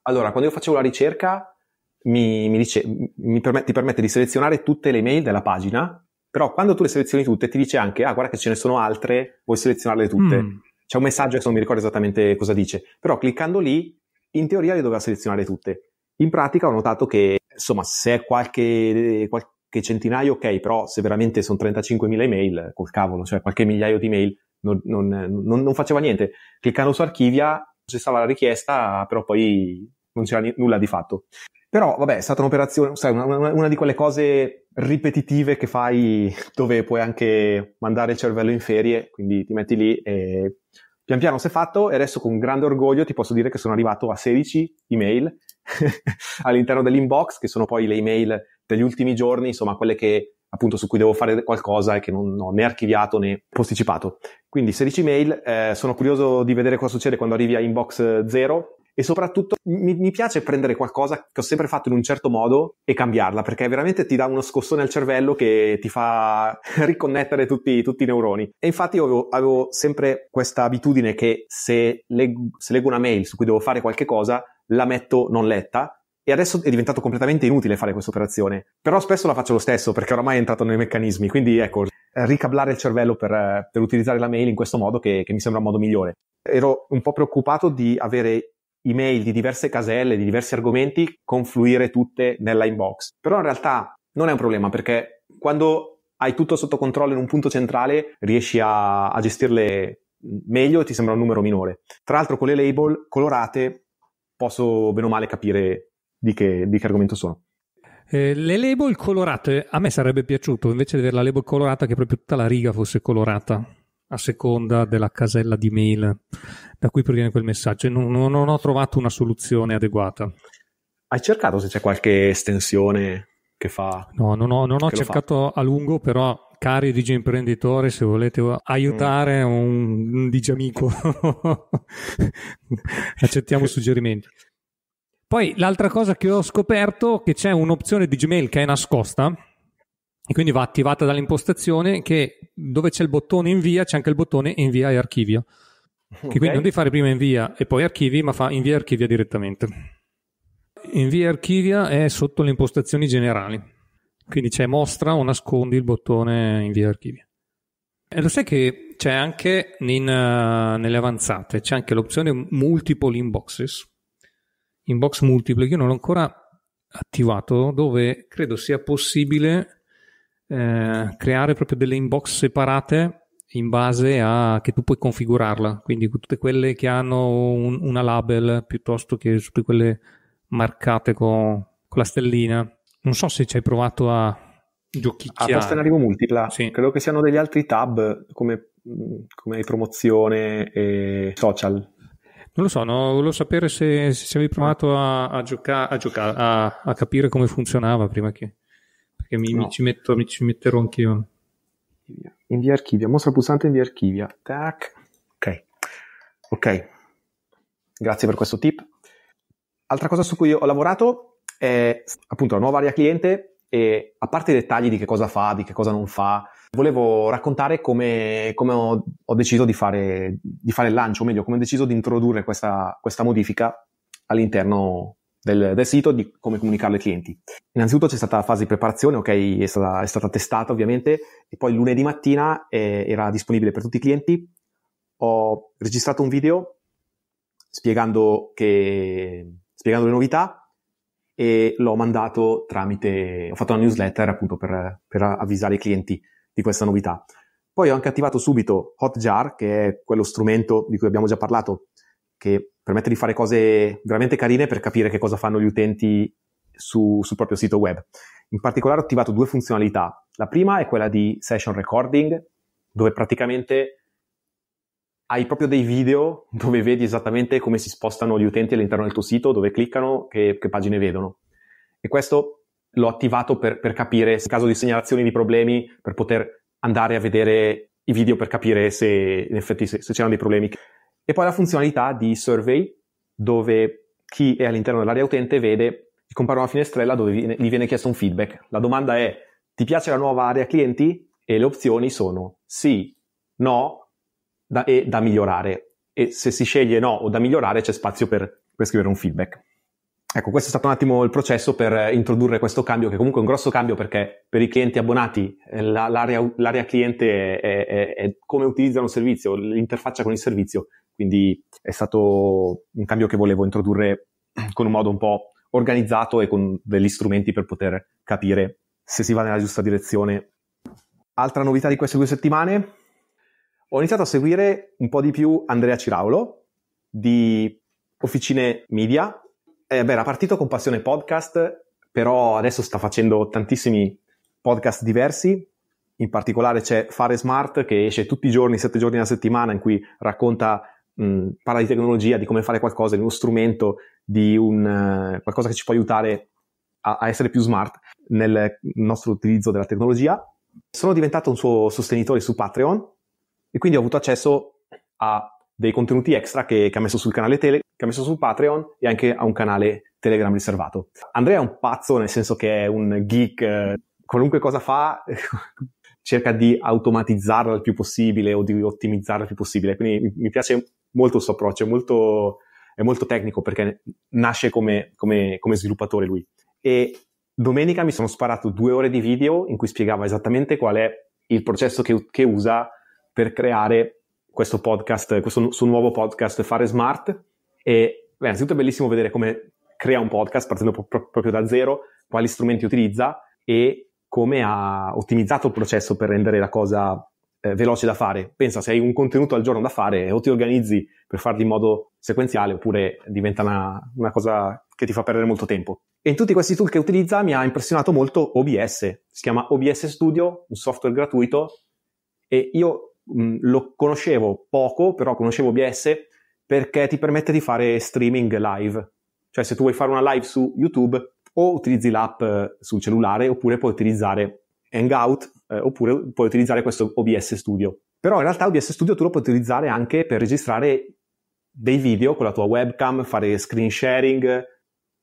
Allora, quando io facevo la ricerca, mi, mi dice, mi permet- ti permette di selezionare tutte le mail della pagina, però quando tu le selezioni tutte ti dice anche, ah guarda che ce ne sono altre, vuoi selezionarle tutte. Mm c'è un messaggio, adesso non mi ricordo esattamente cosa dice, però cliccando lì, in teoria le doveva selezionare tutte. In pratica ho notato che, insomma, se è qualche, qualche centinaio, ok, però se veramente sono 35.000 email, col cavolo, cioè qualche migliaio di email, non, non, non, non faceva niente. Cliccando su archivia, c'è cessava la richiesta, però poi non c'era n- nulla di fatto. Però, vabbè, è stata un'operazione, sai, una, una, una, di quelle cose ripetitive che fai dove puoi anche mandare il cervello in ferie, quindi ti metti lì e pian piano si è fatto e adesso con grande orgoglio ti posso dire che sono arrivato a 16 email (laughs) all'interno dell'inbox, che sono poi le email degli ultimi giorni, insomma quelle che appunto su cui devo fare qualcosa e che non ho né archiviato né posticipato. Quindi 16 mail, eh, sono curioso di vedere cosa succede quando arrivi a inbox 0, e soprattutto mi, mi, piace prendere qualcosa che ho sempre fatto in un certo modo e cambiarla, perché veramente ti dà uno scossone al cervello che ti fa (laughs) riconnettere tutti, tutti i neuroni. E infatti io avevo, avevo sempre questa abitudine che se, leg- se leggo una mail su cui devo fare qualche cosa, la metto non letta e adesso è diventato completamente inutile fare questa operazione. Però spesso la faccio lo stesso perché oramai è entrato nei meccanismi. Quindi ecco, ricablare il cervello per, per utilizzare la mail in questo modo che, che, mi sembra un modo migliore. Ero un po' preoccupato di avere email di diverse caselle, di diversi argomenti, confluire tutte nella inbox. Però in realtà non è un problema perché quando hai tutto sotto controllo in un punto centrale riesci a, a gestirle meglio e ti sembra un numero minore. Tra l'altro con le label colorate posso bene o male capire di che, di che argomento sono. Eh, le label colorate, a me sarebbe piaciuto invece di avere la label colorata che proprio tutta la riga fosse colorata a seconda della casella di mail da cui proviene quel messaggio. Non, non ho trovato una soluzione adeguata. Hai cercato se c'è qualche estensione che fa? No, non ho, non ho cercato fa. a lungo, però cari DJ imprenditore, se volete aiutare mm. un, un DJ amico, (laughs) accettiamo suggerimenti. Poi l'altra cosa che ho scoperto è che c'è un'opzione di Gmail che è nascosta, e quindi va attivata dall'impostazione che dove c'è il bottone invia c'è anche il bottone invia e archivio. Che quindi non devi fare prima invia e poi archivi, ma fa invia e archivia direttamente. Invia e archivia è sotto le impostazioni generali. Quindi c'è mostra o nascondi il bottone invia e archivia. E lo sai che c'è anche in, uh, nelle avanzate, c'è anche l'opzione multiple inboxes, inbox multiple, che io non l'ho ancora attivato, dove credo sia possibile eh, creare proprio delle inbox separate in base a che tu puoi configurarla, quindi tutte quelle che hanno un, una label piuttosto che tutte quelle marcate con, con, la stellina. Non so se ci hai provato a giochicchiare. A posta in arrivo multipla, sì. credo che siano degli altri tab come, come promozione e social. Non lo so, no? volevo sapere se, se, avevi provato a, a giocare, a, gioca- a, a capire come funzionava prima che che mi, no. mi, ci, metto, mi ci metterò anch'io. Invia archivia, mostra pulsante invia archivia. Tac. Ok. Ok. Grazie per questo tip. Altra cosa su cui ho lavorato è appunto la nuova area cliente e a parte i dettagli di che cosa fa, di che cosa non fa, volevo raccontare come, come ho, ho, deciso di fare, di fare, il lancio, o meglio, come ho deciso di introdurre questa, questa modifica all'interno del, del, sito di come comunicarlo ai clienti. Innanzitutto c'è stata la fase di preparazione, ok, è stata, è stata testata ovviamente, e poi lunedì mattina eh, era disponibile per tutti i clienti. Ho registrato un video spiegando, che, spiegando le novità e l'ho mandato tramite, ho fatto una newsletter appunto per, per avvisare i clienti di questa novità. Poi ho anche attivato subito Hotjar, che è quello strumento di cui abbiamo già parlato, che permette di fare cose veramente carine per capire che cosa fanno gli utenti su, sul proprio sito web. In particolare ho attivato due funzionalità. La prima è quella di session recording, dove praticamente hai proprio dei video dove vedi esattamente come si spostano gli utenti all'interno del tuo sito, dove cliccano, che, che pagine vedono. E questo l'ho attivato per, per capire, in caso di segnalazioni di problemi, per poter andare a vedere i video per capire se in effetti se, se c'erano dei problemi. E poi la funzionalità di survey, dove chi è all'interno dell'area utente vede che compare una finestrella dove viene, gli viene chiesto un feedback. La domanda è, ti piace la nuova area clienti? E le opzioni sono sì, no da, e da migliorare. E se si sceglie no o da migliorare c'è spazio per, per scrivere un feedback. Ecco, questo è stato un attimo il processo per eh, introdurre questo cambio, che comunque è un grosso cambio perché per i clienti abbonati eh, la, l'area, l'area, cliente è, è, è, come utilizzano il servizio, l'interfaccia con il servizio quindi è stato un cambio che volevo introdurre con un modo un po' organizzato e con degli strumenti per poter capire se si va nella giusta direzione. Altra novità di queste due settimane, ho iniziato a seguire un po' di più Andrea Ciraulo di Officine Media. Eh, beh, era partito con Passione Podcast, però adesso sta facendo tantissimi podcast diversi. In particolare c'è Fare Smart che esce tutti i giorni, sette giorni alla settimana, in cui racconta mh, mm, parla di tecnologia, di come fare qualcosa, di uno strumento, di un, uh, qualcosa che ci può aiutare a, a essere più smart nel nostro utilizzo della tecnologia. Sono diventato un suo sostenitore su Patreon e quindi ho avuto accesso a dei contenuti extra che, che, ha messo sul canale Tele, che ha messo su Patreon e anche a un canale Telegram riservato. Andrea è un pazzo, nel senso che è un geek, eh, qualunque cosa fa, (laughs) cerca di automatizzarla il più possibile o di ottimizzarla il più possibile. Quindi mi piace molto il suo approccio, è molto, è molto tecnico perché nasce come, come, come sviluppatore lui. E domenica mi sono sparato due ore di video in cui spiegava esattamente qual è il processo che, che usa per creare questo podcast, questo suo nuovo podcast Fare Smart. E beh, innanzitutto è bellissimo vedere come crea un podcast partendo proprio da zero, quali strumenti utilizza e come ha ottimizzato il processo per rendere la cosa eh, veloce da fare. Pensa, se hai un contenuto al giorno da fare, o ti organizzi per farlo in modo sequenziale, oppure diventa una, una, cosa che ti fa perdere molto tempo. E in tutti questi tool che utilizza mi ha impressionato molto OBS. Si chiama OBS Studio, un software gratuito, e io mh, lo conoscevo poco, però conoscevo OBS perché ti permette di fare streaming live. Cioè, se tu vuoi fare una live su YouTube, o utilizzi l'app eh, sul cellulare oppure puoi utilizzare Hangout eh, oppure puoi utilizzare questo OBS Studio. Però in realtà OBS Studio tu lo puoi utilizzare anche per registrare dei video con la tua webcam, fare screen sharing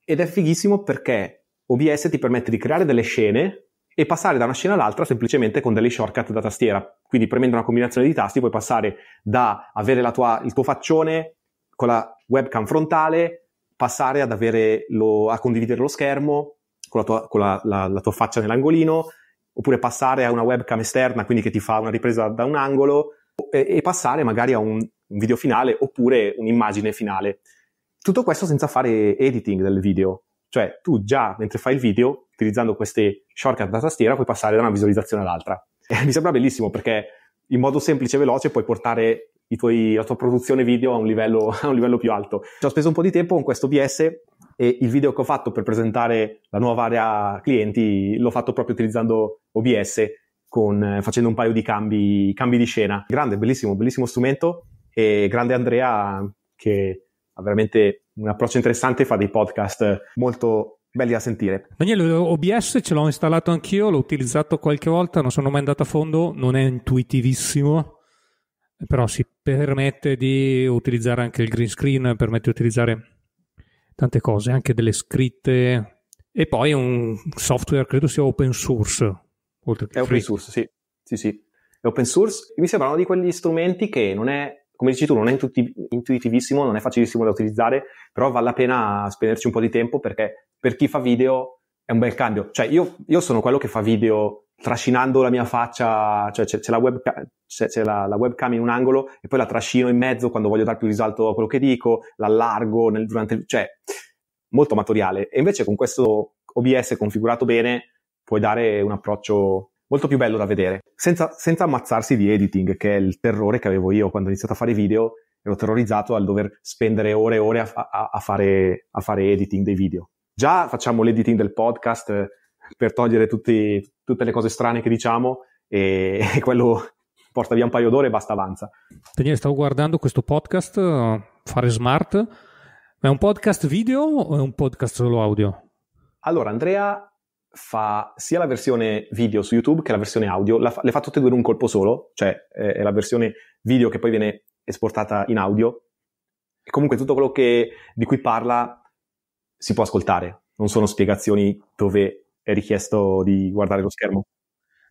ed è fighissimo perché OBS ti permette di creare delle scene e passare da una scena all'altra semplicemente con delle shortcut da tastiera. Quindi premendo una combinazione di tasti puoi passare da avere tua, il tuo faccione con la webcam frontale passare ad avere lo, a condividere lo schermo con, la tua, con la, la, la tua faccia nell'angolino, oppure passare a una webcam esterna, quindi che ti fa una ripresa da un angolo, e, e passare magari a un, un video finale oppure un'immagine finale. Tutto questo senza fare editing del video, cioè tu già mentre fai il video, utilizzando queste shortcut da tastiera, puoi passare da una visualizzazione all'altra. E (laughs) mi sembra bellissimo perché in modo semplice e veloce puoi portare tuoi, la tua produzione video a un, livello, (laughs) a un livello più alto. Ci ho speso un po' di tempo con questo OBS e il video che ho fatto per presentare la nuova area clienti l'ho fatto proprio utilizzando OBS, con, eh, facendo un paio di cambi, cambi di scena. Grande, bellissimo, bellissimo strumento e grande Andrea che ha veramente un approccio interessante, e fa dei podcast molto belli da sentire. Daniele, OBS ce l'ho installato anch'io, l'ho utilizzato qualche volta, non sono mai andato a fondo, non è intuitivissimo, però si permette di utilizzare anche il green screen, permette di utilizzare tante cose, anche delle scritte e poi è un software credo sia open source, oltre che È free. open source, sì. Sì, sì. È open source, mi sembra uno di quegli strumenti che non è come dici tu, non è intuitivissimo, non è facilissimo da utilizzare, però vale la pena spenderci un po' di tempo perché per chi fa video è un bel cambio. Cioè, io, io sono quello che fa video trascinando la mia faccia, cioè c'è, c'è, la, webca- c'è, c'è la, la, webcam in un angolo e poi la trascino in mezzo quando voglio dare più risalto a quello che dico, l'allargo nel, durante il... cioè molto amatoriale. E invece con questo OBS configurato bene puoi dare un approccio molto più bello da vedere, senza, senza ammazzarsi di editing, che è il terrore che avevo io quando ho iniziato a fare video, ero terrorizzato al dover spendere ore e ore a, a, a, fare, a fare editing dei video. Già facciamo l'editing del podcast per togliere tutti, tutte le cose strane che diciamo e, (laughs) e quello porta via un paio d'ore e basta avanza. Daniele, stavo guardando questo podcast, eh, Fare Smart, ma è un podcast video o è un podcast solo audio? Allora, Andrea fa sia la versione video su YouTube che la versione audio, la le fa tutte e due in un colpo solo, cioè eh, è la versione video che poi viene esportata in audio. E comunque tutto quello che, di cui parla si può ascoltare, non sono spiegazioni dove è richiesto di guardare lo schermo.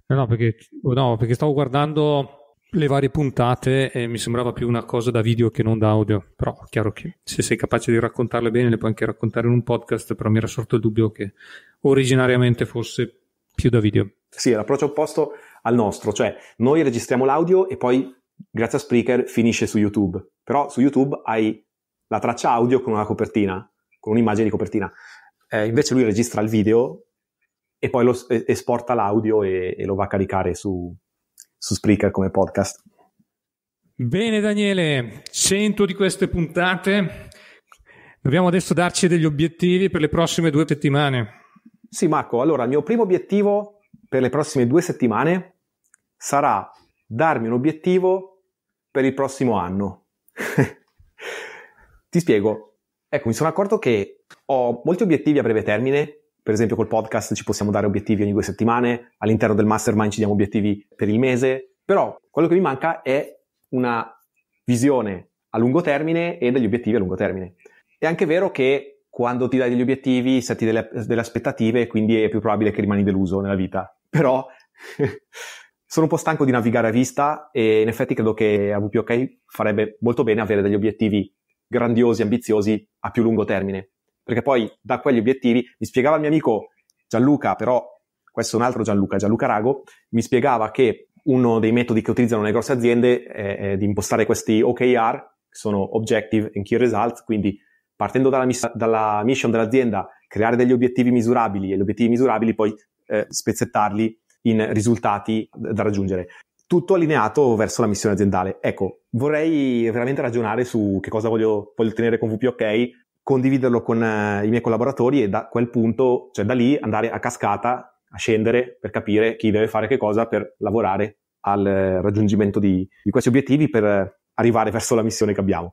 No, no, perché, no, perché stavo guardando le varie puntate e mi sembrava più una cosa da video che non da audio, però è chiaro che se sei capace di raccontarle bene le puoi anche raccontare in un podcast, però mi era sorto il dubbio che originariamente fosse più da video. Sì, è l'approccio opposto al nostro, cioè noi registriamo l'audio e poi grazie a Spreaker finisce su YouTube, però su YouTube hai la traccia audio con una copertina, con un'immagine di copertina. Eh, invece lui registra il video e poi lo, esporta l'audio e, e, lo va a caricare su, su Spreaker come podcast. Bene Daniele, 100 di queste puntate. Dobbiamo adesso darci degli obiettivi per le prossime due settimane. Sì Marco, allora il mio primo obiettivo per le prossime due settimane sarà darmi un obiettivo per il prossimo anno. (laughs) Ti spiego. Ecco, mi sono accorto che ho molti obiettivi a breve termine per esempio col podcast ci possiamo dare obiettivi ogni due settimane, all'interno del mastermind ci diamo obiettivi per il mese, però quello che mi manca è una visione a lungo termine e degli obiettivi a lungo termine. È anche vero che quando ti dai degli obiettivi setti delle, delle aspettative e quindi è più probabile che rimani deluso nella vita, però (laughs) sono un po' stanco di navigare a vista e in effetti credo che a WPOK farebbe molto bene avere degli obiettivi grandiosi, ambiziosi a più lungo termine perché poi da quegli obiettivi mi spiegava il mio amico Gianluca, però questo è un altro Gianluca, Gianluca Rago, mi spiegava che uno dei metodi che utilizzano le grosse aziende è, è di impostare questi OKR, che sono Objective and Key Results, quindi partendo dalla, miss- dalla mission dell'azienda, creare degli obiettivi misurabili e gli obiettivi misurabili poi eh, spezzettarli in risultati da raggiungere. Tutto allineato verso la missione aziendale. Ecco, vorrei veramente ragionare su che cosa voglio, voglio ottenere con VPOK, condividerlo con eh, i miei collaboratori e da quel punto, cioè da lì, andare a cascata, a scendere per capire chi deve fare che cosa per lavorare al eh, raggiungimento di, di, questi obiettivi per eh, arrivare verso la missione che abbiamo.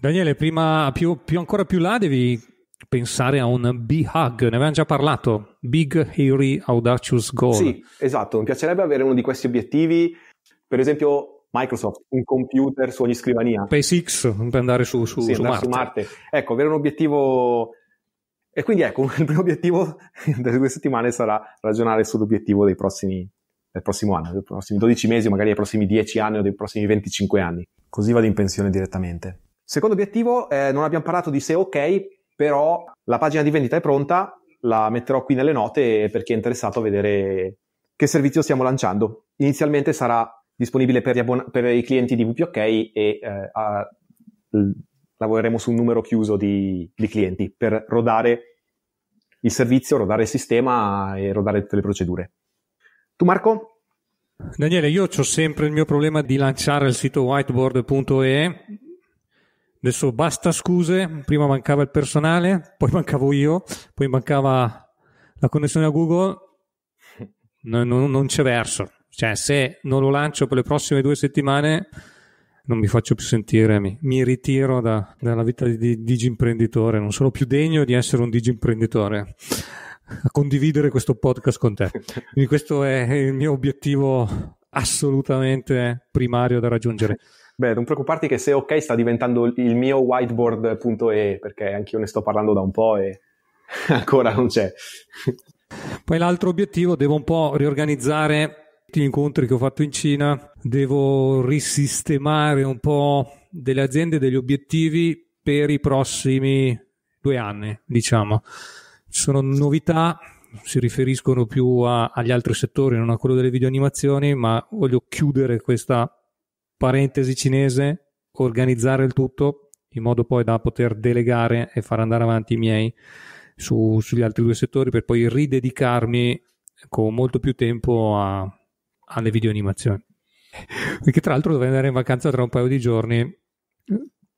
Daniele, prima, più, più ancora più là devi pensare a un B-Hug, ne avevamo già parlato, Big Hairy Audacious Goal. Sì, esatto, mi piacerebbe avere uno di questi obiettivi, per esempio Microsoft, un computer su ogni scrivania. SpaceX per andare su, su, sì, su, andare Marte. su Marte. Ecco, avere un obiettivo... E quindi ecco, (laughs) il primo obiettivo delle due settimane sarà ragionare sull'obiettivo dei prossimi, del prossimo anno, dei prossimi 12 mesi, magari dei prossimi 10 anni o dei prossimi 25 anni. Così vado in pensione direttamente. Secondo obiettivo, eh, non abbiamo parlato di se ok, però la pagina di vendita è pronta, la metterò qui nelle note per chi è interessato a vedere che servizio stiamo lanciando. Inizialmente sarà disponibile per, abbon- per i clienti di WPOK e eh, a, l- lavoreremo su un numero chiuso di, di clienti per rodare il servizio, rodare il sistema e rodare tutte le procedure. Tu Marco? Daniele, io ho sempre il mio problema di lanciare il sito whiteboard.e. Adesso basta scuse, prima mancava il personale, poi mancavo io, poi mancava la connessione a Google. (laughs) No, no, non c'è verso. Cioè, se non lo lancio per le prossime due settimane, non mi faccio più sentire, mi, mi ritiro da, dalla vita di, di digiimprenditore, non sono più degno di essere un digiimprenditore a condividere questo podcast con te. Quindi questo è il mio obiettivo assolutamente primario da raggiungere. Beh, non preoccuparti che se ok sta diventando il mio whiteboard.e, perché anche io ne sto parlando da un po' e (laughs) ancora non c'è. Poi l'altro obiettivo, devo un po' riorganizzare gli incontri che ho fatto in Cina, devo risistemare un po' delle aziende, degli obiettivi per i prossimi due anni, diciamo. Ci Sono novità, si riferiscono più a, agli altri settori, non a quello delle videoanimazioni, ma voglio chiudere questa parentesi cinese, organizzare il tutto in modo poi da poter delegare e far andare avanti i miei su, sugli altri due settori per poi ridedicarmi con molto più tempo a, alle videoanimazioni. Perché tra l'altro dovrei andare in vacanza tra un paio di giorni,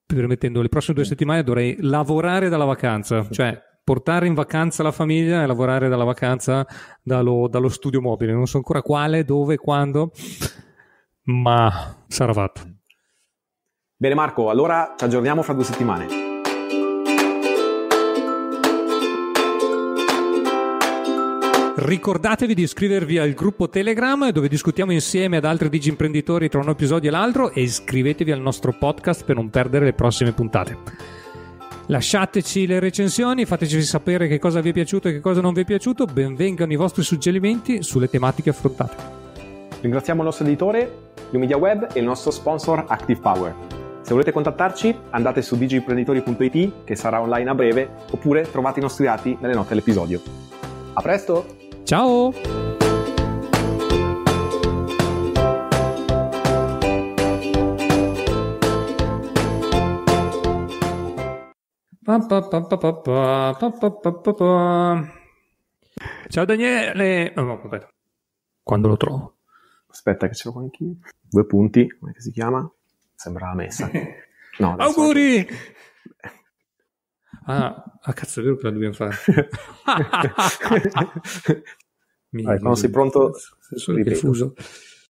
permettendo le prossime due settimane dovrei lavorare dalla vacanza, cioè portare in vacanza la famiglia e lavorare dalla vacanza dallo, dallo studio mobile. Non so ancora quale, dove, quando, ma sarà fatto. Bene Marco, allora ci aggiorniamo fra due settimane. Ricordatevi di iscrivervi al gruppo Telegram dove discutiamo insieme ad altri digi imprenditori tra un episodio e l'altro e iscrivetevi al nostro podcast per non perdere le prossime puntate. Lasciateci le recensioni, fateci sapere che cosa vi è piaciuto e che cosa non vi è piaciuto, benvengano i vostri suggerimenti sulle tematiche affrontate. Ringraziamo il nostro editore, New Web e il nostro sponsor Active Power. Se volete contattarci andate su digiimprenditori.it che sarà online a breve oppure trovate i nostri dati nelle note dell'episodio. A presto! Ciao! Ciao Daniele. No, no, Quando lo trovo. Aspetta che ce l'ho anch'io. Due punti, come si chiama? Sembra la messa. (laughs) No, auguri! Ah, ah cazzo, è vero che la dobbiamo fare. (laughs) Vai, quando sei pronto, ripeto. fuso.